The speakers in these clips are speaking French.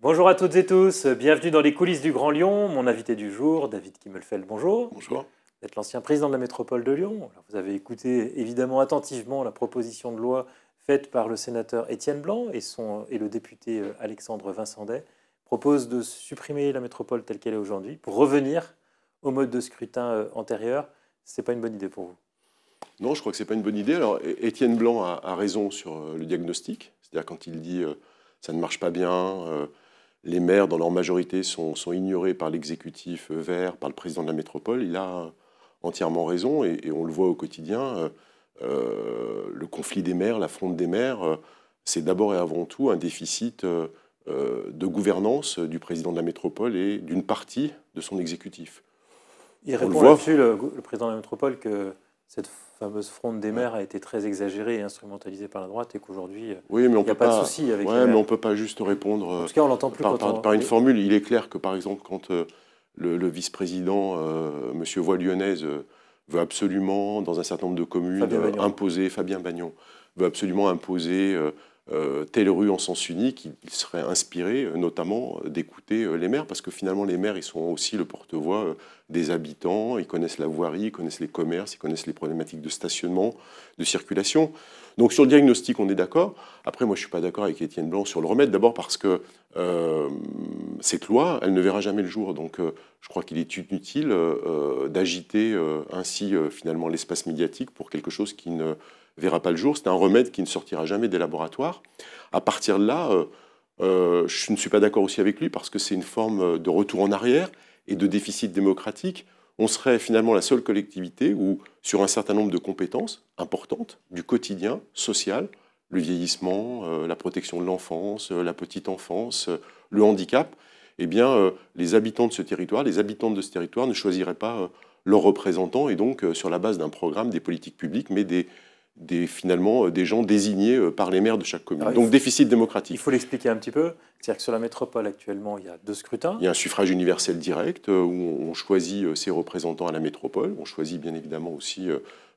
Bonjour à toutes et tous, bienvenue dans les coulisses du Grand Lyon. Mon invité du jour, David Kimmelfeld, bonjour. Bonjour. Vous êtes l'ancien président de la métropole de Lyon. vous avez écouté évidemment attentivement la proposition de loi faite par le sénateur Étienne Blanc et, le député euh, Alexandre Vincendet propose de supprimer la métropole telle qu'elle est aujourd'hui pour revenir au mode de scrutin euh, antérieur. Ce n'est pas une bonne idée pour vous Non, je crois que ce n'est pas une bonne idée. Alors, Étienne Blanc a, raison sur euh, le diagnostic, c'est-à-dire quand il dit ça ne marche pas bien, les maires, dans leur majorité, sont, ignorés par l'exécutif vert, par le président de la métropole. Il a entièrement raison et, on le voit au quotidien. Euh, euh, le conflit des maires, la fronte des maires, euh, c'est d'abord et avant tout un déficit de gouvernance du président de la métropole et d'une partie de son exécutif. Il répond là le, le, président de la métropole, que cette fameuse fronde des maires a été très exagérée et instrumentalisée par la droite et qu'aujourd'hui, oui, mais il n'y a pas, de souci avec Oui, mais on ne peut pas juste répondre Parce qu'on l'entend euh, plus par, par, une formule. Il est clair que, par exemple, quand euh, le, vice-président, euh, Monsieur M. Voix lyonnaise, veut absolument, dans un certain nombre de communes, imposer, Fabien Bagnon, veut absolument imposer euh, telle rue en sens unique, il serait inspiré euh, notamment euh, d'écouter les maires, parce que finalement les maires, ils sont aussi le porte-voix des habitants, ils connaissent la voirie, ils connaissent les commerces, ils connaissent les problématiques de stationnement, de circulation. Donc sur le diagnostic, on est d'accord. Après, moi, je ne suis pas d'accord avec Étienne Blanc sur le remède, d'abord parce que cette loi, elle ne verra jamais le jour. Donc je crois qu'il est inutile d'agiter ainsi finalement l'espace médiatique pour quelque chose qui ne verra pas le jour. C'est un remède qui ne sortira jamais des laboratoires. À partir de là, euh, euh, je ne suis pas d'accord aussi avec lui parce que c'est une forme euh, de retour en arrière et de déficit démocratique. On serait finalement la seule collectivité où, sur un certain nombre de compétences importantes du quotidien social, le vieillissement, la protection de l'enfance, la petite enfance, le handicap, eh bien, les habitants de ce territoire, les habitantes de ce territoire ne choisiraient pas leurs représentants et donc, sur la base d'un programme, des politiques publiques, mais des, des, finalement euh, des gens désignés euh, par les maires de chaque commune. Ah donc déficit démocratique. Il faut l'expliquer un petit peu. C'est-à-dire que sur la métropole actuellement, il y a deux scrutins. Il y a un suffrage universel direct euh, où on choisit ses représentants à la métropole. On choisit bien évidemment aussi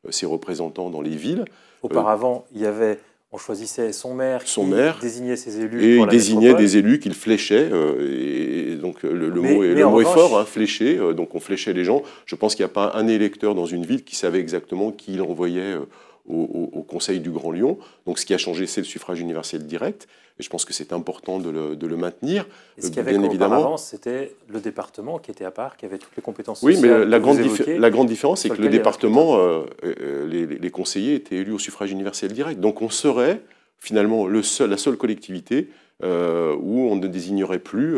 ses représentants dans les villes. Auparavant, il y avait on choisissait son maire, son qui maire, désignait ses élus. Et il désignait des élus qu'il fléchait. et donc le, mot, est, fort, hein, flécher. donc on fléchait les gens. Je pense qu'il n'y a pas un électeur dans une ville qui savait exactement qui il envoyait au, Conseil du Grand Lyon. Donc ce qui a changé, c'est le suffrage universel direct. Et je pense que c'est important de le, maintenir. ce qu'il euh, avait évidemment, c'était le département qui était à part, qui avait toutes les compétences. Oui, mais la, grande, la grande différence, c'est que le département, euh, euh, les, conseillers étaient élus au suffrage universel direct. Donc on serait finalement la seule collectivité où on ne désignerait plus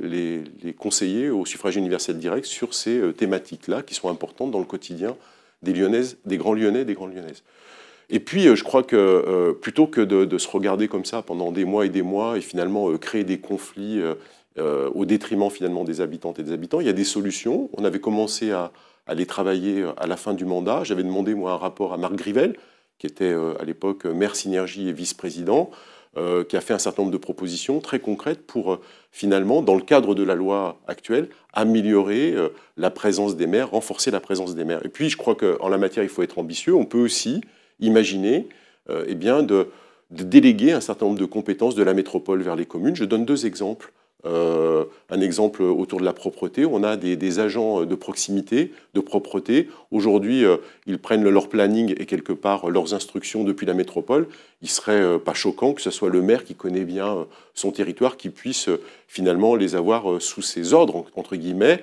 les, conseillers au suffrage universel direct sur ces thématiques-là qui sont importantes dans le quotidien des Lyonnaises, des grands Lyonnais, des grandes Lyonnaises. Et puis, euh, je crois que euh, plutôt que de, se regarder comme ça pendant des mois et des mois et finalement euh, créer des conflits au détriment finalement des habitantes et des habitants, il y a des solutions. On avait commencé à, à les travailler à la fin du mandat. J'avais demandé moi un rapport à Marc Grivel, qui était à l'époque maire Synergie et vice-président. Euh, qui a fait un certain nombre de propositions très concrètes pour euh, finalement, dans le cadre de la loi actuelle, améliorer euh, la présence des maires, renforcer la présence des maires. Et puis, je crois qu'en la matière, il faut être ambitieux. On peut aussi imaginer eh bien, de déléguer un certain nombre de compétences de la métropole vers les communes. Je donne deux exemples. Euh, un exemple autour de la propreté, on a des, agents de proximité, de propreté. Aujourd'hui, euh, ils prennent leur planning et quelque part euh, leurs instructions depuis la métropole. Il serait pas choquant que ce soit le maire qui connaît bien son territoire qui puisse finalement les avoir sous ses ordres, entre guillemets.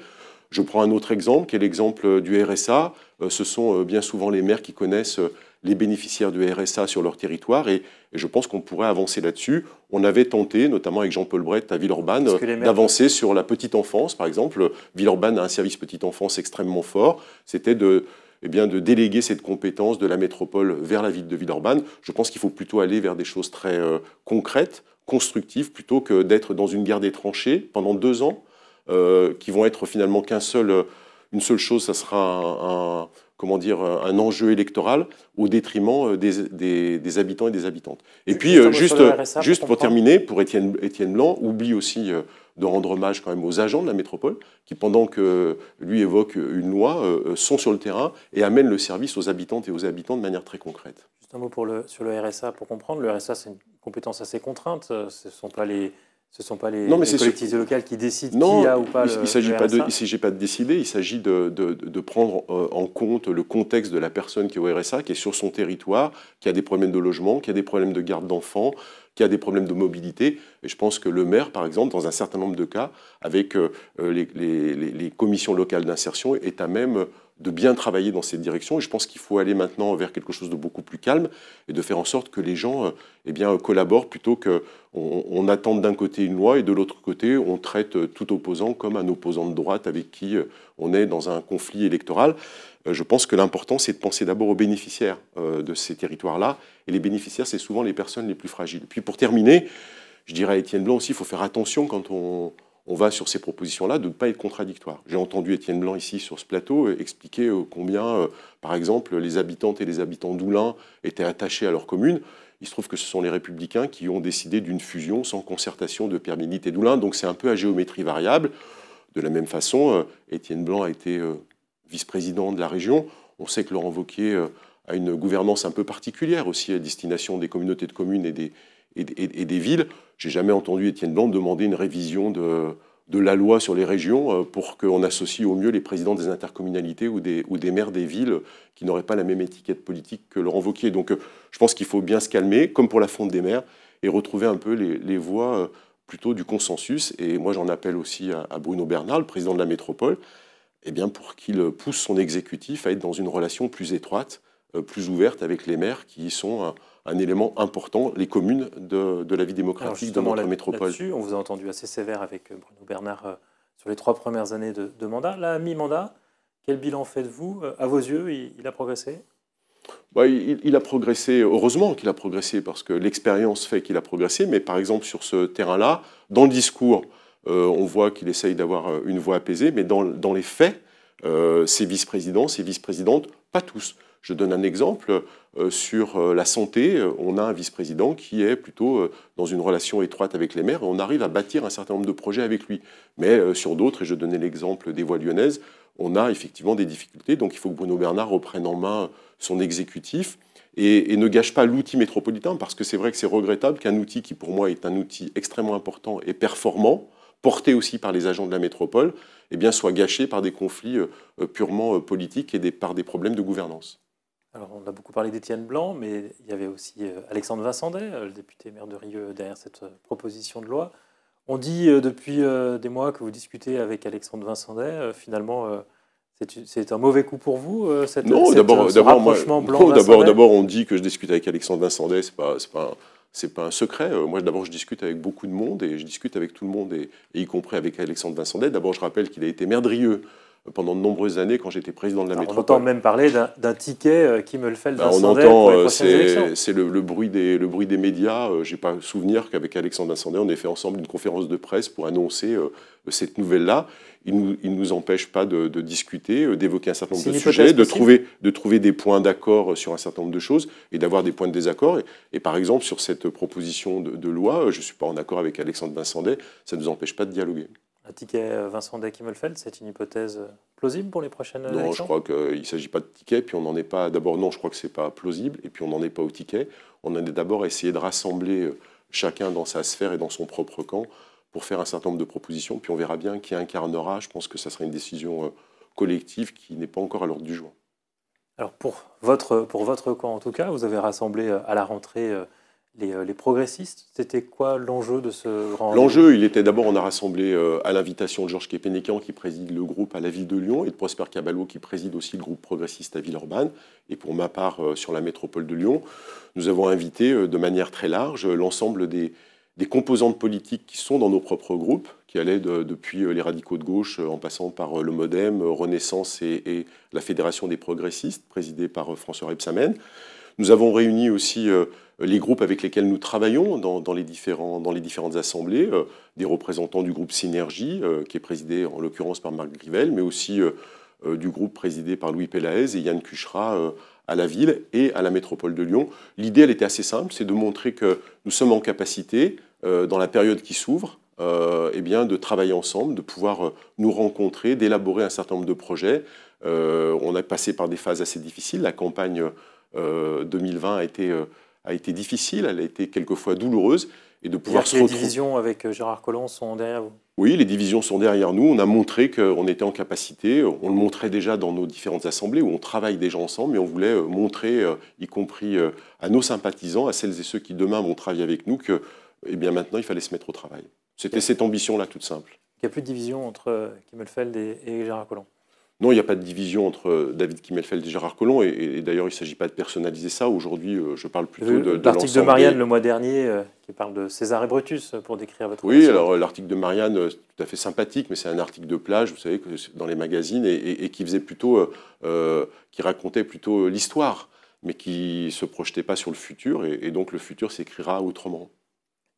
Je prends un autre exemple, qui est l'exemple du RSA. ce sont bien souvent les maires qui connaissent les bénéficiaires du RSA sur leur territoire et, je pense qu'on pourrait avancer là-dessus. On avait tenté, notamment avec Jean-Paul Brett à Villeurbanne, d'avancer sur la petite enfance, par exemple. Villeurbanne a un service petite enfance extrêmement fort. C'était de, eh bien, de déléguer cette compétence de la métropole vers la ville de Villeurbanne. Je pense qu'il faut plutôt aller vers des choses très euh, concrètes, constructives, plutôt que d'être dans une guerre des tranchées pendant deux ans, euh, qui vont être finalement qu'un seul... Euh, une seule chose, ça sera un comment dire, euh, un enjeu électoral au détriment euh, des, des, habitants et des habitantes. Et puis, euh, juste, juste pour, terminer, pour Étienne, Étienne Blanc, oublie aussi de rendre hommage quand même aux agents de la métropole qui, pendant que lui évoque une loi, sont sur le terrain et amènent le service aux habitantes et aux habitants de manière très concrète. Juste un mot pour le, sur le RSA pour comprendre. Le RSA, c'est une compétence assez contrainte. Ce ne sont pas les, ce ne sont pas les, collectivités locales qui décident non, qui a ou pas il, il s'agit ne s'agit pas de décider, il s'agit de, prendre euh, en compte le contexte de la personne qui est au RSA, qui est sur son territoire, qui a des problèmes de logement, qui a des problèmes de garde d'enfants, qui a des problèmes de mobilité. Et je pense que le maire, par exemple, dans un certain nombre de cas, avec euh, les, les commissions locales d'insertion, est à même de bien travailler dans cette direction. Et je pense qu'il faut aller maintenant vers quelque chose de beaucoup plus calme et de faire en sorte que les gens euh, eh bien, collaborent plutôt qu'on on attende d'un côté une loi et de l'autre côté on traite euh, tout opposant comme un opposant de droite avec qui euh, on est dans un conflit électoral. Je pense que l'important, c'est de penser d'abord aux bénéficiaires de ces territoires-là. Et les bénéficiaires, c'est souvent les personnes les plus fragiles. puis pour terminer, je dirais à Étienne Blanc aussi, il faut faire attention quand on, on va sur ces propositions-là de ne pas être contradictoire. J'ai entendu Étienne Blanc ici sur ce plateau euh, expliquer euh, combien, euh, par exemple, les habitantes et les habitants d'Oulin étaient attachés à leur commune. Il se trouve que ce sont les républicains qui ont décidé d'une fusion sans concertation de pierre et d'Oulin, donc c'est un peu à géométrie variable. De la même façon, Étienne Blanc a été vice-président de la région. On sait que Laurent Wauquiez a une gouvernance un peu particulière aussi à destination des communautés de communes et des villes. J'ai jamais entendu Étienne Blanc demander une révision de, la loi sur les régions euh, pour qu'on associe au mieux les présidents des intercommunalités ou des, ou des maires des villes qui n'auraient pas la même étiquette politique que Laurent Vauquier. Donc euh, je pense qu'il faut bien se calmer, comme pour la fonte des maires, et retrouver un peu les, voies euh, plutôt du consensus. Et moi j'en appelle aussi à, Bruno Bernard, le président de la métropole, eh bien, pour qu'il pousse son exécutif à être dans une relation plus étroite, plus ouverte avec les maires qui sont un élément important, les communes de, la vie démocratique de notre métropole. Là on vous a entendu assez sévère avec euh, Bruno Bernard euh, sur les trois premières années de, mandat. Là, mi-mandat, quel bilan faites-vous euh, À vos yeux, il, a progressé bah, il, a progressé, heureusement qu'il a progressé, parce que l'expérience fait qu'il a progressé, mais par exemple sur ce terrain-là, dans le discours, on voit qu'il essaye d'avoir une voix apaisée, mais dans, les faits, euh, ses vice-présidents, ses vice-présidentes, pas tous, je donne un exemple. Euh, sur euh, la santé, on a un vice-président qui est plutôt euh, dans une relation étroite avec les maires et on arrive à bâtir un certain nombre de projets avec lui. Mais sur d'autres, et je donnais l'exemple des voies lyonnaises, on a effectivement des difficultés. Donc il faut que Bruno Bernard reprenne en main son exécutif et, ne gâche pas l'outil métropolitain, parce que c'est vrai que c'est regrettable qu'un outil qui pour moi est un outil extrêmement important et performant, porté aussi par les agents de la métropole, eh bien, soit gâché par des conflits purement politiques et par des problèmes de gouvernance. Alors, on a beaucoup parlé d'Étienne Blanc, mais il y avait aussi euh, Alexandre Vincendet, euh, le député maire de Rieux, derrière cette euh, proposition de loi. On dit depuis des mois que vous discutez avec Alexandre Vincendet. Finalement, c'est un mauvais coup pour vous, cette, non, ce rapprochement d'abord, d'abord, on dit que je discute avec Alexandre Vincendet. Ce n'est pas, pas, un secret. Moi, d'abord, je discute avec beaucoup de monde et je discute avec tout le monde, et, y compris avec Alexandre Vincendet. D'abord, je rappelle qu'il a été maire pendant de nombreuses années quand j'étais président de la métropole. On entend même parler d'un ticket euh, qui me le fait ben, On entend, euh, c'est le, bruit des, le bruit des médias. Euh, j'ai pas souvenir qu'avec Alexandre Vincendet, on ait fait ensemble une conférence de presse pour annoncer cette nouvelle-là. Il ne nous, il nous empêche pas de, discuter, d'évoquer un certain nombre de sujets, de trouver, de trouver des points d'accord sur un certain nombre de choses et d'avoir des points de désaccord. Et, par exemple, sur cette proposition de, loi, je ne suis pas en accord avec Alexandre Vincendet, ça ne nous empêche pas de dialoguer. Un ticket euh, Vincent deck c'est une hypothèse euh, plausible pour les prochaines élections Non, je crois qu'il ne s'agit pas de ticket, puis on n'en est pas. D'abord, non, je crois que ce n'est pas plausible, et puis on n'en est pas au ticket. On en est d'abord à essayer de rassembler euh, chacun dans sa sphère et dans son propre camp pour faire un certain nombre de propositions, puis on verra bien qui incarnera. Je pense que ça sera une décision collective qui n'est pas encore à l'ordre du jour. Alors, pour votre, pour votre camp, en tout cas, vous avez rassemblé à la rentrée. Euh, les, progressistes. C'était quoi l'enjeu de ce grand L'enjeu, il était d'abord, on a rassemblé euh, à l'invitation de Georges Képénékian, qui préside le groupe à la ville de Lyon, et de Prosper Caballo, qui préside aussi le groupe progressiste à Villeurbanne, et pour ma part euh, sur la métropole de Lyon. Nous avons invité de manière très large l'ensemble des, composantes politiques qui sont dans nos propres groupes, qui allaient de, depuis les radicaux de gauche, en passant par le Modem, Renaissance et, la Fédération des progressistes, présidée par François Rebsamen. Nous avons réuni aussi euh, les groupes avec lesquels nous travaillons dans, les, différents, dans les, différentes assemblées, euh, des représentants du groupe Synergie, euh, qui est présidé en l'occurrence par Marc Grivel, mais aussi du groupe présidé par Louis Pélaez et Yann Cuchera à la ville et à la métropole de Lyon. L'idée, elle était assez simple, c'est de montrer que nous sommes en capacité, dans la période qui s'ouvre, eh bien, de travailler ensemble, de pouvoir nous rencontrer, d'élaborer un certain nombre de projets. on a passé par des phases assez difficiles, la campagne 2020 euh, a été, euh, a été difficile, elle a été quelquefois douloureuse. Et de pouvoir se les retrouver. Les divisions avec euh, Gérard Collomb sont derrière vous Oui, les divisions sont derrière nous. On a montré qu'on était en capacité. On le montrait déjà dans nos différentes assemblées où on travaille déjà ensemble, mais on voulait montrer, y compris à nos sympathisants, à celles et ceux qui demain vont travailler avec nous, que eh bien, maintenant il fallait se mettre au travail. C'était cette ambition-là toute simple. Il n'y a plus de division entre Kimmelfeld et Gérard Collomb non, il n'y a pas de division entre euh, David Kimmelfeld et Gérard Collomb, et, d'ailleurs, il ne s'agit pas de personnaliser ça. Aujourd'hui, euh, je parle plutôt de, L'article de Marianne le mois dernier, euh, qui parle de César et Brutus pour décrire votre. Oui, alors l'article de Marianne, c'est tout à fait sympathique, mais c'est un article de plage, vous savez, que dans les magazines, et, qui faisait plutôt, qui racontait plutôt l'histoire, mais qui se projetait pas sur le futur, et donc le futur s'écrira autrement.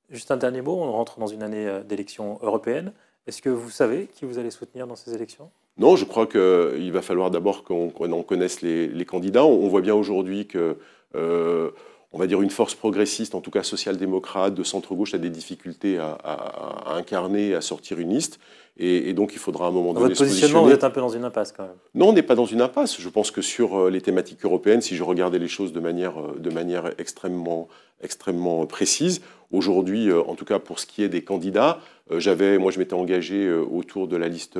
Juste un dernier mot, on rentre dans une année d'élections européennes. Est-ce que vous savez qui vous allez soutenir dans ces élections non, je crois qu'il euh, va falloir d'abord qu'on connaisse les, candidats. On, voit bien aujourd'hui que, euh, on va dire, une force progressiste, en tout cas social-démocrate, de centre-gauche, a des difficultés à, incarner, à sortir une liste. Et, donc, il faudra à un moment dans Votre positionnement, vous êtes un peu dans une impasse quand même. Non, on n'est pas dans une impasse. Je pense que sur euh, les thématiques européennes, si je regardais les choses de manière, de manière extrêmement, extrêmement précise, aujourd'hui, en tout cas pour ce qui est des candidats, j'avais, moi, je m'étais engagé autour de la liste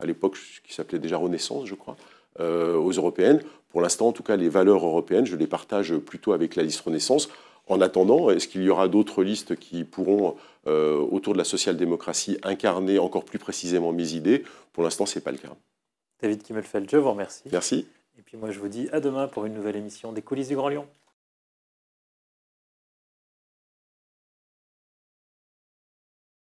à l'époque qui s'appelait déjà Renaissance, je crois, euh, aux européennes. Pour l'instant, en tout cas, les valeurs européennes, je les partage plutôt avec la liste Renaissance. En attendant, est-ce qu'il y aura d'autres listes qui pourront, euh, autour de la social-démocratie, incarner encore plus précisément mes idées Pour l'instant, ce n'est pas le cas. David Kimmelfeld, je vous remercie. Merci. Et puis moi, je vous dis à demain pour une nouvelle émission des coulisses du Grand Lyon.